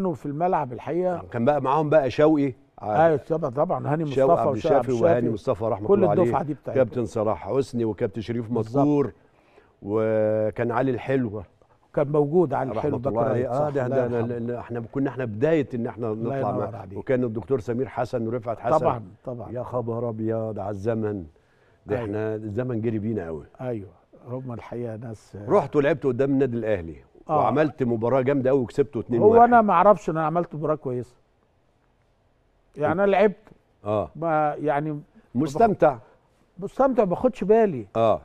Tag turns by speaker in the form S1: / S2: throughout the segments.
S1: كانوا في الملعب الحقيقه يعني
S2: كان بقى معاهم بقى شوقي آه،
S1: ايوه طبعا طبعا هاني مصطفى شوقي الشافي وهاني مصطفى رحمه كل الله عليه كل الدفعه دي بتاعتهم
S2: كابتن صلاح حسني وكابتن شريف مذكور وكان علي الحلو
S1: كان موجود علي الحلو ده اه ده, ده, ده,
S2: ده احنا كنا احنا بدايه ان احنا نطلع معاه وكان الدكتور سمير حسن ورفعت حسن طبعا
S1: طبعا يا خبر
S2: ابيض على الزمن ده أيوة. احنا الزمن جري بينا قوي ايوه
S1: هم الحقيقه ناس رحت
S2: ولعبت قدام النادي الاهلي آه. وعملت مباراه جامده قوي وكسبته 2 هو واحد.
S1: انا ما اعرفش ان انا عملت مباراه كويسه يعني انا لعبت اه ما يعني مستمتع مستمتع ما باخدش بالي اه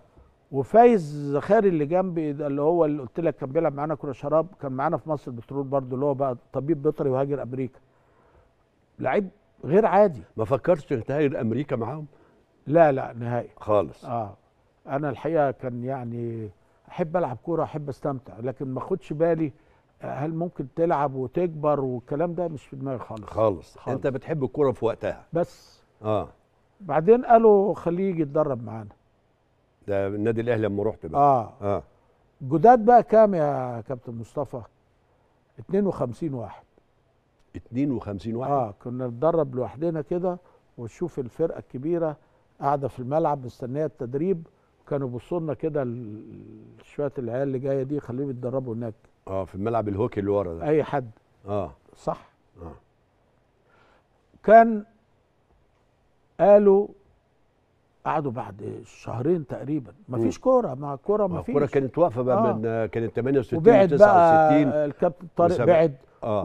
S1: وفايز زخاري اللي جنبي ده اللي هو اللي قلت لك كان بيلعب معانا كره شراب كان معانا في مصر البترول برضه اللي هو بقى طبيب بيطري وهاجر امريكا لعيب غير عادي ما فكرتش تهاجر امريكا معاهم لا لا نهائي خالص اه انا الحقيقه كان يعني احب العب كوره احب استمتع لكن ما اخدش بالي آه، هل ممكن تلعب وتكبر والكلام ده مش في دماغي خالص خالص, خالص. انت
S2: بتحب الكوره في وقتها بس اه
S1: بعدين قالوا خليه يجي يتدرب معانا
S2: ده النادي الاهلي لما رحت بقى
S1: اه اه جداد بقى كام يا كابتن مصطفى 52 واحد 52 واحد اه كنا نتدرب لوحدنا كده ونشوف الفرقه الكبيره قاعده في الملعب مستنيه التدريب كانوا بصوا لنا كده شويه العيال اللي جايه دي خليهم يتدربوا هناك
S2: اه في الملعب الهوكي اللي ورا ده اي حد اه
S1: صح اه كان قالوا قعدوا بعد شهرين تقريبا مفيش كوره مع الكوره آه، مفيش الكوره كانت واقفه بقى آه.
S2: من كانت 68 وبعد 69 بقى
S1: الكابتن طارق بعد آه.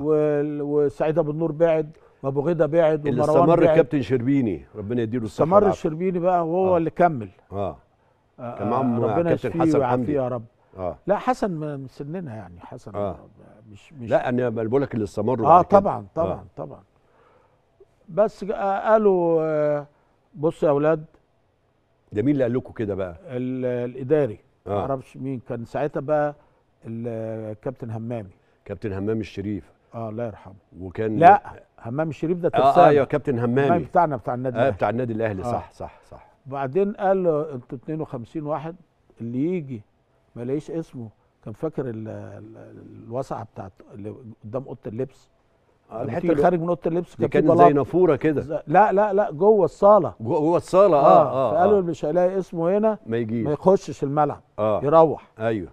S1: وسعيد ابو النور بعد وابو غيده بعد ومروان بعد اللي استمر الكابتن
S2: شربيني ربنا يديله الصحه استمر الشربيني
S1: بقى وهو آه. اللي كمل
S2: اه تمام آه، ربنا كابتن حسن حمدي يا رب آه.
S1: لا حسن من سننا يعني حسن آه.
S2: مش مش لا انا بقول لك اللي استمر اه طبعا طبعا آه. طبعا
S1: بس آه، قالوا آه، بصوا يا اولاد
S2: ده مين اللي قال لكم كده بقى؟
S1: الاداري آه. اعرفش مين كان ساعتها بقى الكابتن همامي
S2: كابتن همام الشريف اه الله يرحمه وكان لا
S1: همام الشريف ده ترسانة اه ايوه كابتن همامي بتاعنا بتاع النادي آه بتاع
S2: النادي الاهلي آه. صح صح
S1: صح بعدين قال له انتوا 52 واحد اللي يجي ما لاقيش اسمه كان فاكر الوسعه بتاعت اللي قدام اوضه اللبس آه، الحته اللي خارج من اوضه اللبس كانت زي نافوره كده لا لا لا جوه الصاله جوه الصاله اه اه, آه فقالوا اللي آه مش هيلاقي اسمه هنا ما يجيش ما يخشش الملعب آه يروح ايوه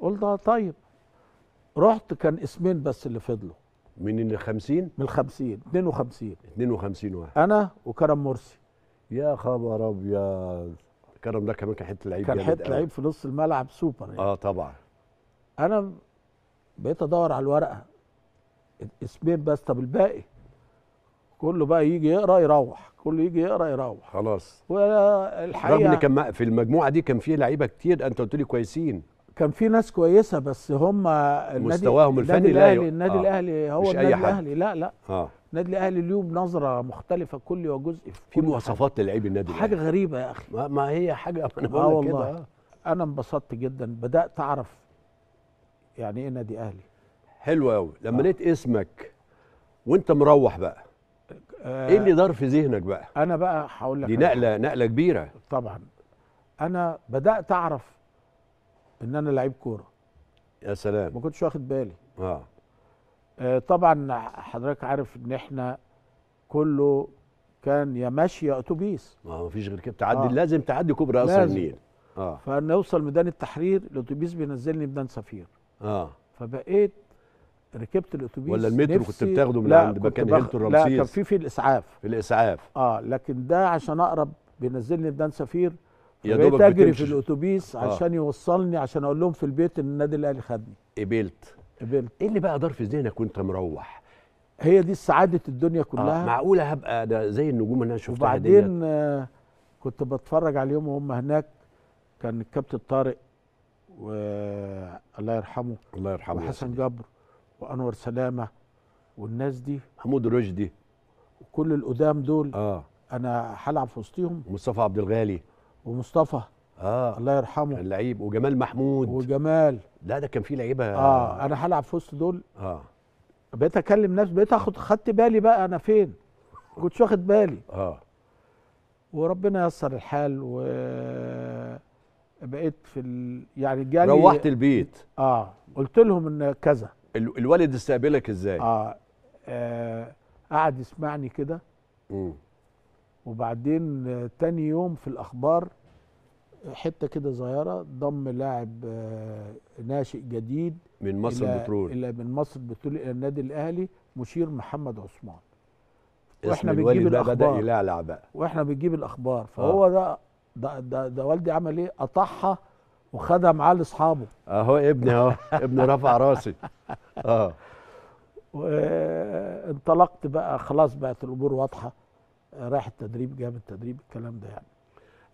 S1: قلت طيب رحت كان اسمين بس اللي فضلوا من ال 50 من ال 50 52 52 واحد انا
S2: وكرم مرسي يا خبر ابيض كرم ده كمان كان حته لعيب كان حته لعيب في
S1: نص الملعب سوبر يعني. اه طبعا انا بقيت ادور على الورقه اسمين بس طب الباقي كله بقى يجي يقرا يروح كله يجي يقرا يروح خلاص والحقيقه رغم ان
S2: كان في المجموعه دي كان في لعيبه كتير انت قلت لي كويسين
S1: كان في ناس كويسه بس هم مستواهم الفني لا النادي الاهلي النادي آه. الاهلي هو مش النادي الاهلي لا لا آه. النادي الاهلي اليوم نظره مختلفه كل وجزء في,
S2: في مواصفات لعيب النادي الاهلي حاجه
S1: غريبه يا اخي ما هي حاجه انا بقول آه والله كده انا انبسطت جدا بدات اعرف يعني ايه نادي اهلي
S2: حلو قوي لما آه. لقيت اسمك وانت مروح بقى
S1: إيه آه ايه اللي
S2: دار في ذهنك بقى
S1: انا بقى هقول لك دي نقله نقله كبيره طبعا انا بدات اعرف ان انا لعيب كوره يا سلام ما كنتش واخد بالي اه آه، طبعا حضرتك عارف ان احنا كله كان يا ماشي يا اتوبيس ما مفيش غير كده تعدي آه. لازم تعدي كوبري قصر النيل اه فنوصل ميدان التحرير الاتوبيس بينزلني ميدان سفير اه فبقيت ركبت الاتوبيس ولا المترو كنت بتاخده من عند مكان هيلتون رمسيس لا كان في في الاسعاف في الاسعاف اه لكن ده عشان اقرب بينزلني ميدان سفير يا دوبك بتجري في الاتوبيس آه. عشان يوصلني عشان اقول لهم في البيت ان النادي الاهلي خدني قبلت قبلت ايه اللي بقى دار في ذهنك وانت مروح هي دي سعاده الدنيا كلها آه معقوله هبقى ده زي النجوم اللي
S2: انا شفتها وبعدين
S1: آه كنت بتفرج عليهم وهم هناك كان الكابتن طارق و الله يرحمه الله يرحمه وحسن جبر وانور سلامه والناس دي حمود رشدي وكل القدام دول اه انا هلعب في وسطيهم مصطفى عبد الغالي ومصطفى اه الله يرحمه اللعيب وجمال محمود وجمال لا ده كان في لعيبه اه انا هلعب في وسط دول اه بقيت اكلم ناس بقيت اخد خدت بالي بقى انا فين ما كنتش واخد بالي اه وربنا ييسر الحال و بقيت في ال... يعني جالي روحت البيت اه قلت لهم ان كذا ال... الوالد
S2: استقبلك ازاي؟ اه,
S1: آه قعد يسمعني كده وبعدين تاني يوم في الاخبار حته كده صغيره ضم لاعب آه، ناشئ جديد من مصر البترول الى من مصر البترول الى النادي الاهلي مشير محمد عثمان واحنا بنجيب الاخبار بدا يلعلع بقى واحنا بنجيب الاخبار آه. فهو ده ده ده, ده والدي عمل ايه قطعها وخدها معاه لاصحابه
S2: اهو ابني اهو ابني رفع راسي اه
S1: وانطلقت آه، بقى خلاص بقت الامور واضحه رايح التدريب جاب التدريب الكلام ده يعني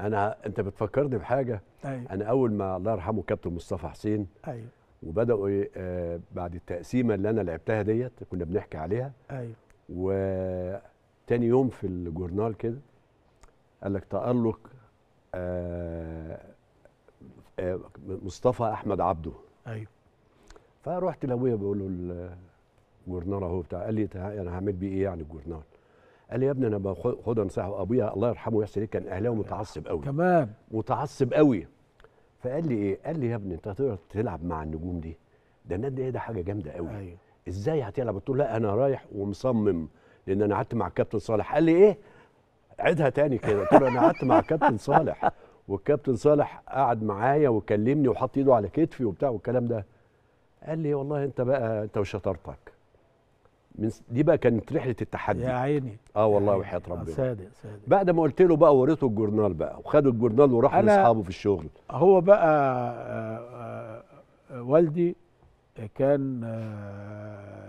S2: انا انت بتفكرني بحاجه أيوة. انا اول ما الله يرحمه كابتن مصطفى حسين ايوه وبداوا آه بعد التقسيمه اللي انا لعبتها ديت كنا بنحكي عليها ايوه وتاني يوم في الجورنال كده قال لك تالق آه آه مصطفى احمد عبده ايوه فرحت لابويا بقول له الجورنال اهو بتاع قال لي انا هعمل بيه ايه يعني الجورنال قال لي يا ابني انا خد نصيحه ابويا الله يرحمه ويحسن إيه، كان اهلاوي آه، متعصب قوي تمام متعصب قوي فقال لي ايه؟ قال لي يا ابني انت هتقدر تلعب مع النجوم دي ده النادي ايه ده حاجه جامده قوي أيوه. ازاي هتلعب؟ قلت له لا انا رايح ومصمم لان انا قعدت مع الكابتن صالح قال لي ايه؟ عيدها تاني كده قلت له انا قعدت مع الكابتن صالح والكابتن صالح قعد معايا وكلمني وحط ايده على كتفي وبتاع والكلام ده قال لي والله انت بقى انت وشطارتك من دي بقى كانت رحله التحدي يا عيني اه والله وحياه ربنا صادق آه، صادق بعد ما قلت له بقى وريته الجورنال بقى وخدوا الجورنال وراح لاصحابه في الشغل
S1: هو بقى آآ آه، آآ آه، والدي كان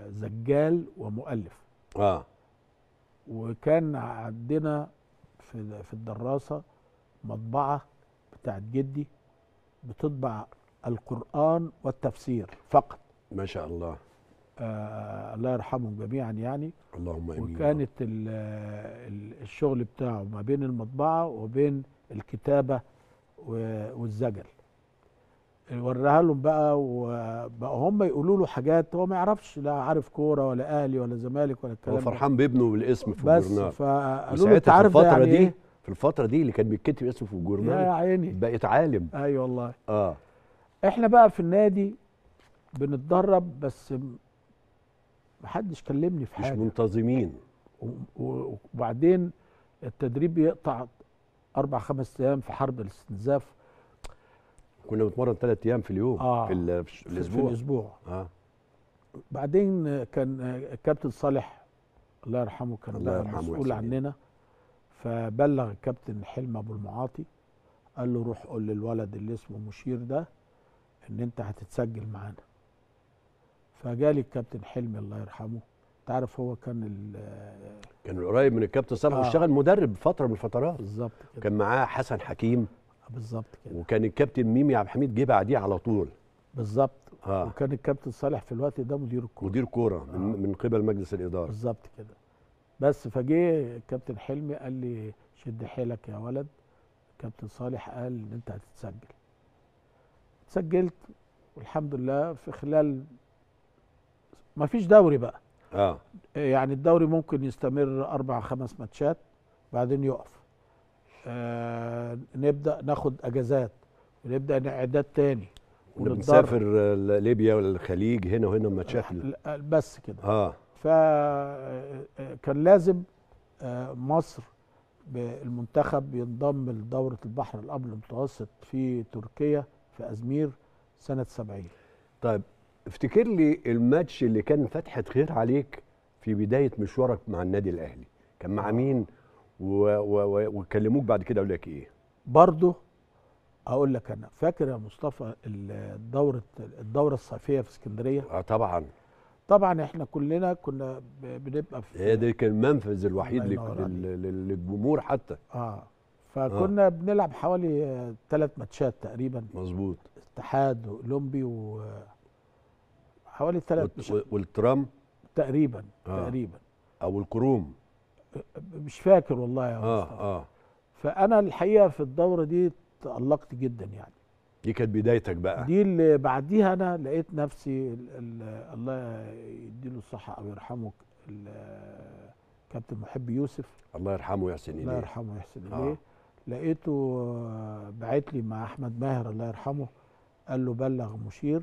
S1: زجال ومؤلف اه وكان عندنا في في الدراسه مطبعه بتاعت جدي بتطبع القران والتفسير فقط ما شاء الله آه الله يرحمهم جميعا يعني اللهم امين وكانت الشغل بتاعه ما بين المطبعه وبين الكتابه والزجل وراها لهم بقى وبقى هم يقولوا له حاجات هو ما يعرفش لا عارف كوره ولا اهلي ولا زمالك ولا الكلام هو فرحان
S2: بابنه بالاسم في بس الجورنال بس فقالوا له انت عارف في الفتره يعني دي إيه؟ في الفتره دي اللي كان
S1: بيتكتب اسمه في الجورنال يا عيني بقيت عالم ايوه والله اه احنا بقى في النادي بنتدرب بس محدش كلمني في حاجه مش منتظمين وبعدين التدريب يقطع اربع خمس ايام في حرب الاستنزاف
S2: كنا بنتمرن ثلاث ايام في اليوم آه في, في الاسبوع في
S1: الاسبوع آه بعدين كان الكابتن صالح الله يرحمه كان الله يرحمه مسؤول عننا فبلغ الكابتن حلمي ابو المعاطي قال له روح قول للولد اللي اسمه مشير ده ان انت هتتسجل معانا فجالي الكابتن حلمي الله يرحمه تعرف هو كان
S2: كان قريب من الكابتن صالح آه. واشتغل مدرب فتره من الفترات بالظبط كان معاه حسن حكيم آه، بالظبط كده وكان الكابتن ميمي عبد الحميد جه بعديه على طول بالظبط آه. وكان الكابتن صالح في الوقت ده مدير الكوره مدير كوره آه. من قبل مجلس الاداره بالظبط
S1: كده بس فجه الكابتن حلمي قال لي شد حيلك يا ولد الكابتن صالح قال ان انت هتتسجل سجلت والحمد لله في خلال مفيش دوري بقى اه يعني الدوري ممكن يستمر اربع خمس ماتشات بعدين يقف آه نبدا ناخد اجازات ونبدا نعداد تاني ونسافر
S2: ليبيا والخليج هنا وهنا ماتشات
S1: بس كده اه فكان آه، لازم آه، مصر بالمنتخب ينضم لدورة البحر الأبيض المتوسط في تركيا في أزمير سنة 70
S2: طيب افتكر لي الماتش اللي كان فتحه خير عليك في بدايه مشوارك مع النادي الاهلي كان مع مين وكلموك بعد كده اقول لك ايه
S1: برضه اقول لك انا فاكر يا مصطفى الدوره الدوره الصيفيه في اسكندريه اه طبعا طبعا احنا كلنا كنا بنبقى في هي ده
S2: كان المنفذ الوحيد للجمهور
S1: حتى اه, آه. فكنا آه. بنلعب حوالي ثلاث ماتشات تقريبا مظبوط اتحاد واولمبي و حوالي ثلاث والترام تقريبا آه. تقريبا
S2: او الكروم
S1: مش فاكر والله يا اه اه فانا الحقيقه في الدوره دي تالقت جدا يعني
S2: دي كانت بدايتك بقى دي
S1: اللي بعديها انا لقيت نفسي الله يديله الصحه او يرحمه كابتن محب يوسف
S2: الله يرحمه ويحسن اليه الله يرحمه ويحسن آه. اليه آه.
S1: لقيته بعت لي مع احمد ماهر الله يرحمه قال له بلغ مشير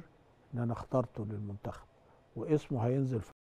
S1: ان انا اخترته للمنتخب واسمه هينزل في